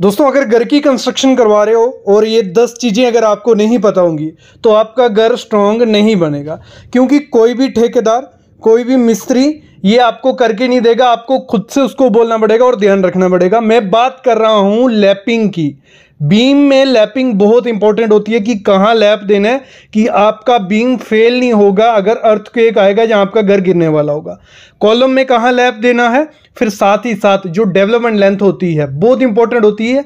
दोस्तों अगर घर की कंस्ट्रक्शन करवा रहे हो और ये दस चीज़ें अगर आपको नहीं पता होंगी तो आपका घर स्ट्रांग नहीं बनेगा क्योंकि कोई भी ठेकेदार कोई भी मिस्त्री ये आपको करके नहीं देगा आपको खुद से उसको बोलना पड़ेगा और ध्यान रखना पड़ेगा मैं बात कर रहा हूँ लैपिंग की बीम में लैपिंग बहुत इंपॉर्टेंट होती है कि कहाँ लैप देना है कि आपका बीम फेल नहीं होगा अगर अर्थ को एक आएगा जहाँ आपका घर गिरने वाला होगा कॉलम में कहाँ लैप देना है फिर साथ ही साथ जो डेवलपमेंट लेंथ होती है बहुत इंपॉर्टेंट होती है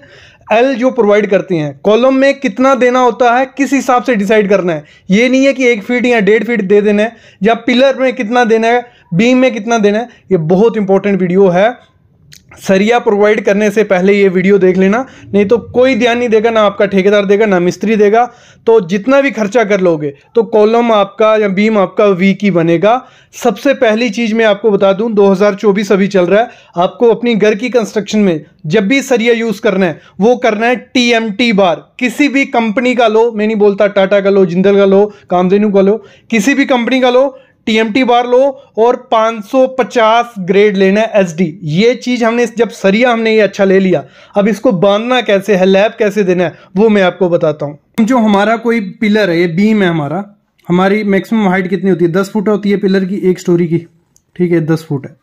एल जो प्रोवाइड करते हैं कॉलम में कितना देना होता है किस हिसाब से डिसाइड करना है ये नहीं है कि एक फीट या डेढ़ फीट दे देना है या पिलर में कितना देना है बीम में कितना देना है ये बहुत इंपॉर्टेंट वीडियो है सरिया प्रोवाइड करने से पहले ये वीडियो देख लेना नहीं तो कोई ध्यान नहीं देगा ना आपका ठेकेदार देगा ना मिस्त्री देगा तो जितना भी खर्चा कर लोगे तो कॉलम आपका या बीम आपका वी की बनेगा सबसे पहली चीज़ मैं आपको बता दूं 2024 अभी चल रहा है आपको अपनी घर की कंस्ट्रक्शन में जब भी सरिया यूज़ करना है वो करना है टी बार किसी भी कंपनी का लो मैं नहीं बोलता टाटा का लो जिंदल का लो कामधेनु का लो किसी भी कंपनी का लो टीएमटी बार लो और 550 ग्रेड लेना है एसडी ये चीज़ हमने जब सरिया हमने ये अच्छा ले लिया अब इसको बांधना कैसे है लैब कैसे देना है वो मैं आपको बताता हूँ जो हमारा कोई पिलर है ये बीम है हमारा हमारी मैक्सिमम हाइट कितनी होती है दस फुट होती है पिलर की एक स्टोरी की ठीक है दस फुट है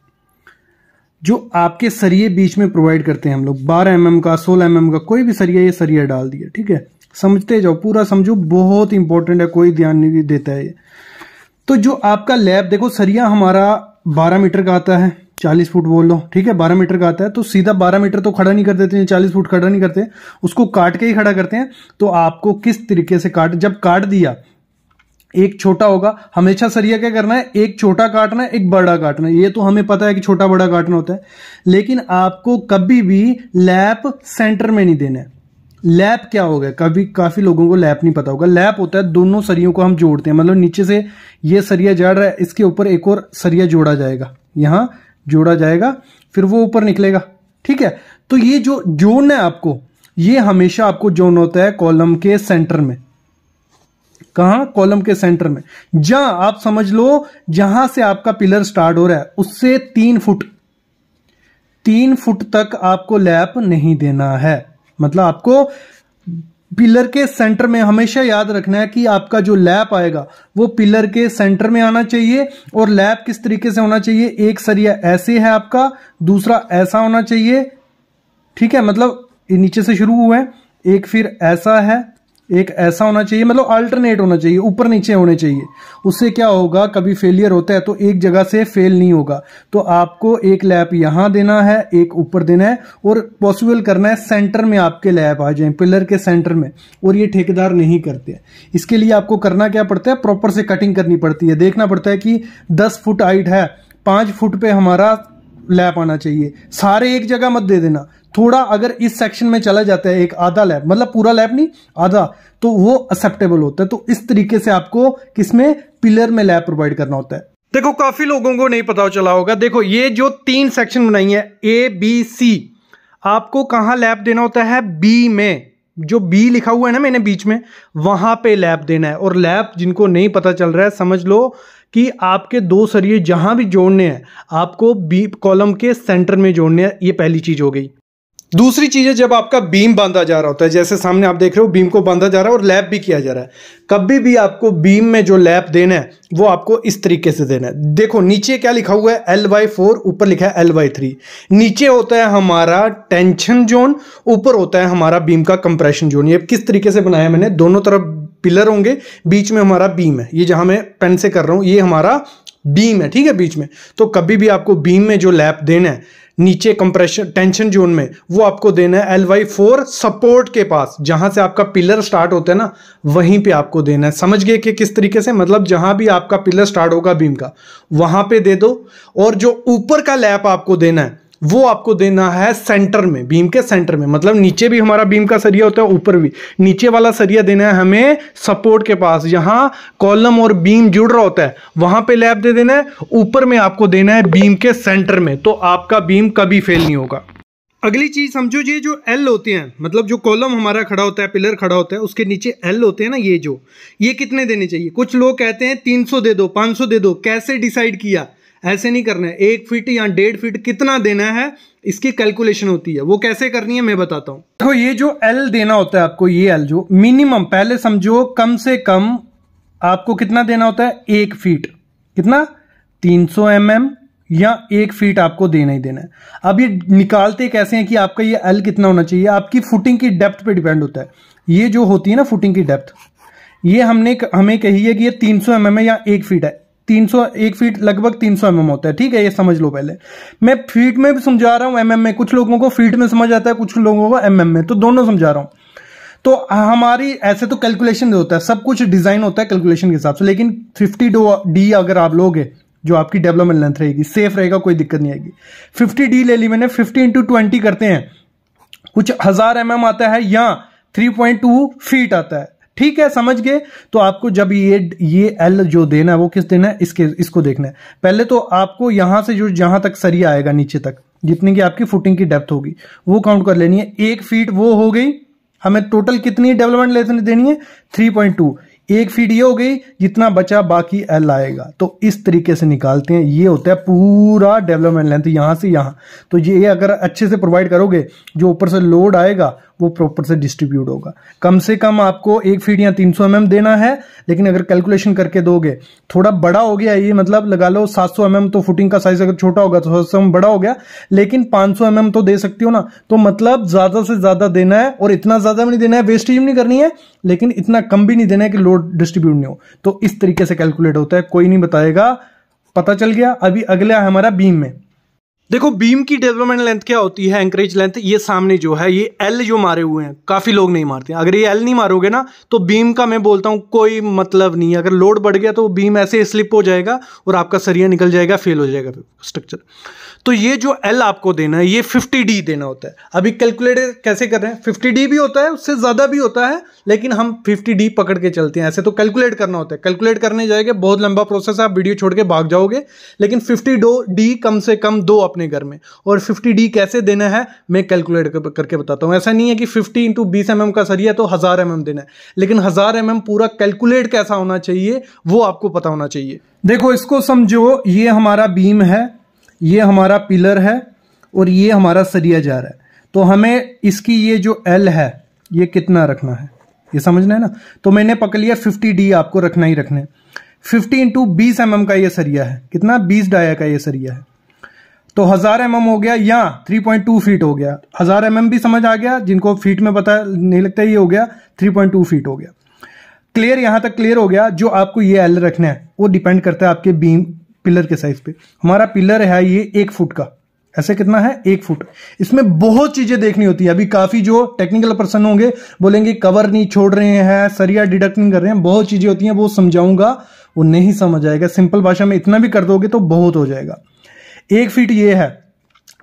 जो आपके सरिये बीच में प्रोवाइड करते हैं हम लोग बारह एम का सोलह एम का कोई भी सरिया ये सरिया डाल दिया ठीक है समझते जाओ पूरा समझो बहुत इंपॉर्टेंट है कोई ध्यान नहीं देता है तो जो आपका लैब देखो सरिया हमारा बारह मीटर का आता है चालीस फुट बोल लो ठीक है बारह मीटर का आता है तो सीधा बारह मीटर तो खड़ा नहीं कर देते चालीस फुट खड़ा नहीं करते उसको काट के ही खड़ा करते हैं तो आपको किस तरीके से काट जब काट दिया एक छोटा होगा हमेशा सरिया क्या करना है एक छोटा काटना है एक बड़ा काटना है ये तो हमें पता है कि छोटा बड़ा काटना होता है लेकिन आपको कभी भी लैप सेंटर में नहीं देना है लैप क्या होगा कभी काफी लोगों को लैप नहीं पता होगा लैप होता है दोनों सरियों को हम जोड़ते हैं मतलब नीचे से ये सरिया जा रहा है इसके ऊपर एक और सरिया जोड़ा जाएगा यहां जोड़ा जाएगा फिर वो ऊपर निकलेगा ठीक है तो ये जो जोन है आपको ये हमेशा आपको जोन होता है कॉलम के सेंटर में कहा कॉलम के सेंटर में जहां आप समझ लो जहां से आपका पिलर स्टार्ट हो रहा है उससे तीन फुट तीन फुट तक आपको लैप नहीं देना है मतलब आपको पिलर के सेंटर में हमेशा याद रखना है कि आपका जो लैप आएगा वो पिलर के सेंटर में आना चाहिए और लैप किस तरीके से होना चाहिए एक सरिया ऐसे है आपका दूसरा ऐसा होना चाहिए ठीक है मतलब नीचे से शुरू हुआ है एक फिर ऐसा है एक ऐसा होना चाहिए मतलब अल्टरनेट होना चाहिए ऊपर नीचे होने चाहिए उससे क्या होगा कभी फेलियर होता है तो एक जगह से फेल नहीं होगा तो आपको एक लैप यहां देना है एक ऊपर देना है और पॉसिबल करना है सेंटर में आपके लैप आ जाए पिलर के सेंटर में और ये ठेकेदार नहीं करते इसके लिए आपको करना क्या पड़ता है प्रॉपर से कटिंग करनी पड़ती है देखना पड़ता है कि दस फुट हाइट है पांच फुट पे हमारा लैप आना चाहिए सारे एक जगह मत दे देना थोड़ा अगर इस सेक्शन में चला जाता है एक आधा लैप मतलब पूरा लैप नहीं आधा तो वो एक्सेप्टेबल होता है तो इस तरीके से आपको किसमें पिलर में लैप प्रोवाइड करना होता है देखो काफी लोगों को नहीं पता चला होगा देखो ये जो तीन सेक्शन बनाई है ए बी सी आपको कहाँ लैप देना होता है बी में जो बी लिखा हुआ है ना मैंने बीच में वहां पे लैप देना है और लैप जिनको नहीं पता चल रहा है समझ लो कि आपके दो सरिये जहां भी जोड़ने हैं आपको बी कॉलम के सेंटर में जोड़ने हैं ये पहली चीज हो गई दूसरी चीज़ है जब आपका बीम बांधा जा रहा होता है जैसे सामने आप देख रहे हो बीम को बांधा जा रहा है और लैप भी किया जा रहा है कभी भी आपको बीम में जो लैप देना है वो आपको इस तरीके से देना है देखो नीचे क्या लिखा हुआ है एल वाई फोर ऊपर लिखा है एल वाई थ्री नीचे होता है हमारा टेंशन जोन ऊपर होता है हमारा बीम का कंप्रेशन जोन ये किस तरीके से बनाया मैंने दोनों तरफ पिलर होंगे बीच में हमारा बीम है ये जहाँ मैं पेन से कर रहा हूँ ये हमारा बीम है ठीक है बीच में तो कभी भी आपको बीम में जो लैप देना है नीचे कंप्रेशन टेंशन जोन में वो आपको देना है एल वाई फोर सपोर्ट के पास जहां से आपका पिलर स्टार्ट होता है ना वहीं पे आपको देना है समझ गए कि किस तरीके से मतलब जहां भी आपका पिलर स्टार्ट होगा बीम का वहां पे दे दो और जो ऊपर का लैप आपको देना है वो आपको देना है सेंटर में बीम के सेंटर में मतलब नीचे भी हमारा बीम का सरिया होता है ऊपर भी नीचे वाला सरिया देना है हमें सपोर्ट के पास जहाँ कॉलम और बीम जुड़ रहा होता है वहाँ पे लैब दे देना है ऊपर में आपको देना है बीम के सेंटर में तो आपका बीम कभी फेल नहीं होगा अगली चीज समझो ये जो एल होते हैं मतलब जो कॉलम हमारा खड़ा होता है पिलर खड़ा होता है उसके नीचे एल होते हैं ना ये जो ये कितने देने चाहिए कुछ लोग कहते हैं 300 दे दो 500 दे दो कैसे डिसाइड किया ऐसे नहीं करना है एक फीट या डेढ़ फीट कितना देना है इसकी कैलकुलेशन होती है वो कैसे करनी है मैं बताता हूं देखो ये जो एल देना होता है आपको ये एल जो मिनिमम पहले समझो कम से कम आपको कितना देना होता है एक फीट कितना 300 सौ mm या एक फीट आपको देना ही देना है अब ये निकालते कैसे हैं कि आपका ये एल कितना होना चाहिए आपकी फुटिंग की डेप्थ पे डिपेंड होता है ये जो होती है ना फुटिंग की डेप्थ ये हमने हमें कही है कि ये 300 सौ mm है या एक फीट है 300 एक फीट लगभग 300 सौ mm होता है ठीक है ये समझ लो पहले मैं फीट में भी समझा रहा हूँ एमएम में कुछ लोगों को फीट में समझ आता है कुछ लोगों को एमएम में तो दोनों समझा रहा हूँ तो हमारी ऐसे तो कैलकुलेशन होता है सब कुछ डिजाइन होता है कैलकुलेशन के हिसाब से लेकिन फिफ्टी डी अगर आप लोगे जो आपकी डेवलपमेंट लेंथ रहेगी सेफ रहेगा कोई दिक्कत नहीं आएगी फिफ्टी डी ले ली मैंने फिफ्टी इंटू ट्वेंटी करते हैं कुछ हजार एम mm आता है या थ्री पॉइंट टू फीट आता है ठीक है समझ गए तो आपको जब ये ये एल जो देना है वो किस देना है इसके इसको देखना है पहले तो आपको यहां से जो जहां तक सरिया आएगा नीचे तक जितनी की आपकी फुटिंग की डेप्थ होगी वो काउंट कर लेनी है एक फीट वो हो गई हमें टोटल कितनी डेवलपमेंट लेने देनी है थ्री पॉइंट टू एक फीट ये हो गई जितना बचा बाकी एल आएगा तो इस तरीके से निकालते हैं ये होता है पूरा डेवलपमेंट लेंथ यहां से यहां तो ये अगर अच्छे से प्रोवाइड करोगे जो ऊपर से लोड आएगा वो प्रॉपर से डिस्ट्रीब्यूट होगा कम से कम आपको एक फीट या 300 सौ mm देना है लेकिन अगर कैलकुलेशन करके दोगे थोड़ा बड़ा हो गया ये मतलब लगा लो 700 सौ mm तो फुटिंग का साइज अगर छोटा होगा तो सात सौ mm बड़ा हो गया लेकिन 500 सौ mm तो दे सकती हो ना तो मतलब ज्यादा से ज्यादा देना है और इतना ज्यादा भी नहीं देना है वेस्टेज नहीं करनी है लेकिन इतना कम भी नहीं देना है कि लोड डिस्ट्रीब्यूट नहीं हो तो इस तरीके से कैलकुलेट होता है कोई नहीं बताएगा पता चल गया अभी अगला है हमारा बीम में देखो बीम की डेवलपमेंट लेंथ क्या होती है एंकरेज लेंथ ये सामने जो है ये एल जो मारे हुए हैं काफ़ी लोग नहीं मारते अगर ये एल नहीं मारोगे ना तो बीम का मैं बोलता हूं कोई मतलब नहीं है अगर लोड बढ़ गया तो बीम ऐसे स्लिप हो जाएगा और आपका सरिया निकल जाएगा फेल हो जाएगा स्ट्रक्चर तो ये जो एल आपको देना है ये फिफ्टी डी देना होता है अभी कैलकुलेट कैसे कर रहे हैं फिफ्टी डी भी होता है उससे ज़्यादा भी होता है लेकिन हम फिफ्टी डी पकड़ के चलते हैं ऐसे तो कैलकुलेट करना होता है कैलकुलेट करने जाएगा बहुत लंबा प्रोसेस है आप वीडियो छोड़ के भाग जाओगे लेकिन फिफ्टी डो डी कम से कम दो अपने घर में और फिफ्टी डी कैसे देना है मैं कैलकुलेट करके बताता हूँ ऐसा नहीं है कि फिफ्टी इंटू बीस एम का सरिया तो हज़ार एम देना है लेकिन हज़ार एम पूरा कैलकुलेट कैसा होना चाहिए वो आपको पता होना चाहिए देखो इसको समझो ये हमारा बीम है ये हमारा पिलर है और ये हमारा सरिया जा रहा है तो हमें इसकी ये जो एल है ये कितना रखना है ये समझना है ना तो मैंने पकड़ लिया फिफ्टी डी आपको रखना ही रखना है 50 इंटू बीस एम का ये सरिया है कितना 20 डाया का ये सरिया है तो हजार एम mm हो गया या 3.2 फीट हो गया हजार एम mm भी समझ आ गया जिनको फीट में पता नहीं लगता ये हो गया 3.2 फीट हो गया क्लियर यहां तक क्लियर हो गया जो आपको ये एल रखना है वो डिपेंड करता है आपके बीम पिलर के साइज पे हमारा पिलर है ये एक फुट का ऐसे कितना है एक फुट इसमें बहुत चीजें देखनी होती है अभी काफी जो टेक्निकल पर्सन होंगे बोलेंगे कवर नहीं छोड़ रहे हैं सरिया डिडक्ट नहीं कर रहे हैं बहुत चीजें होती हैं वो समझाऊंगा वो नहीं समझ आएगा सिंपल भाषा में इतना भी कर दोगे तो बहुत हो जाएगा एक फीट ये है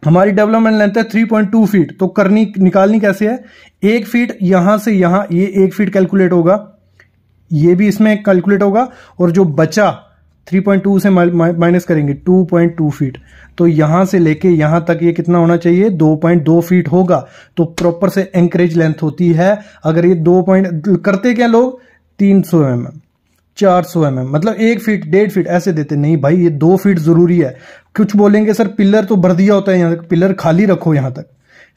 हमारी डेवलपमेंट लेंथ है थ्री पॉइंट टू फीट तो करनी निकालनी कैसे है एक फीट यहां से यहां ये एक फीट कैलकुलेट होगा ये भी इसमें कैलकुलेट होगा और जो बचा 3.2 से माइनस करेंगे 2.2 फीट तो यहां से लेके यहां तक ये कितना होना चाहिए 2.2 फीट होगा तो प्रॉपर से एंकरेज लेंथ होती है अगर ये 2. करते क्या लोग 300 सौ mm चार सौ एम मतलब एक फीट डेढ़ फीट ऐसे देते नहीं भाई ये दो फीट जरूरी है कुछ बोलेंगे सर पिलर तो भर दिया होता है यहाँ तक पिलर खाली रखो यहाँ तक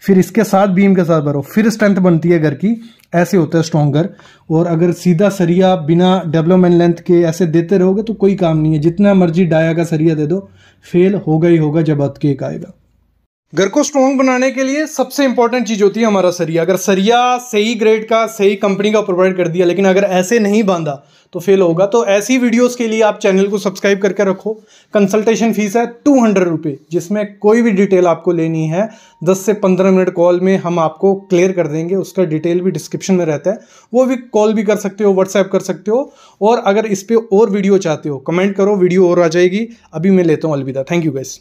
फिर इसके साथ बीम के साथ भरो फिर स्ट्रेंथ बनती है घर की ऐसे होता है स्ट्रॉन्ग घर और अगर सीधा सरिया बिना डेवलपमेंट लेंथ के ऐसे देते रहोगे तो कोई काम नहीं है जितना मर्जी डाया का सरिया दे दो फेल होगा ही होगा जब अतकेक आएगा घर को स्ट्रॉन्ग बनाने के लिए सबसे इंपॉर्टेंट चीज़ होती है हमारा सरिया अगर सरिया सही ग्रेड का सही कंपनी का प्रोवाइड कर दिया लेकिन अगर ऐसे नहीं बांधा तो फेल होगा तो ऐसी वीडियोस के लिए आप चैनल को सब्सक्राइब करके रखो कंसल्टेशन फीस है टू हंड्रेड रुपये जिसमें कोई भी डिटेल आपको लेनी है दस से पंद्रह मिनट कॉल में हम आपको क्लियर कर देंगे उसका डिटेल भी डिस्क्रिप्शन में रहता है वो भी कॉल भी कर सकते हो व्हाट्सएप कर सकते हो और अगर इस पर और वीडियो चाहते हो कमेंट करो वीडियो और आ जाएगी अभी मैं लेता हूँ अलविदा थैंक यू गैस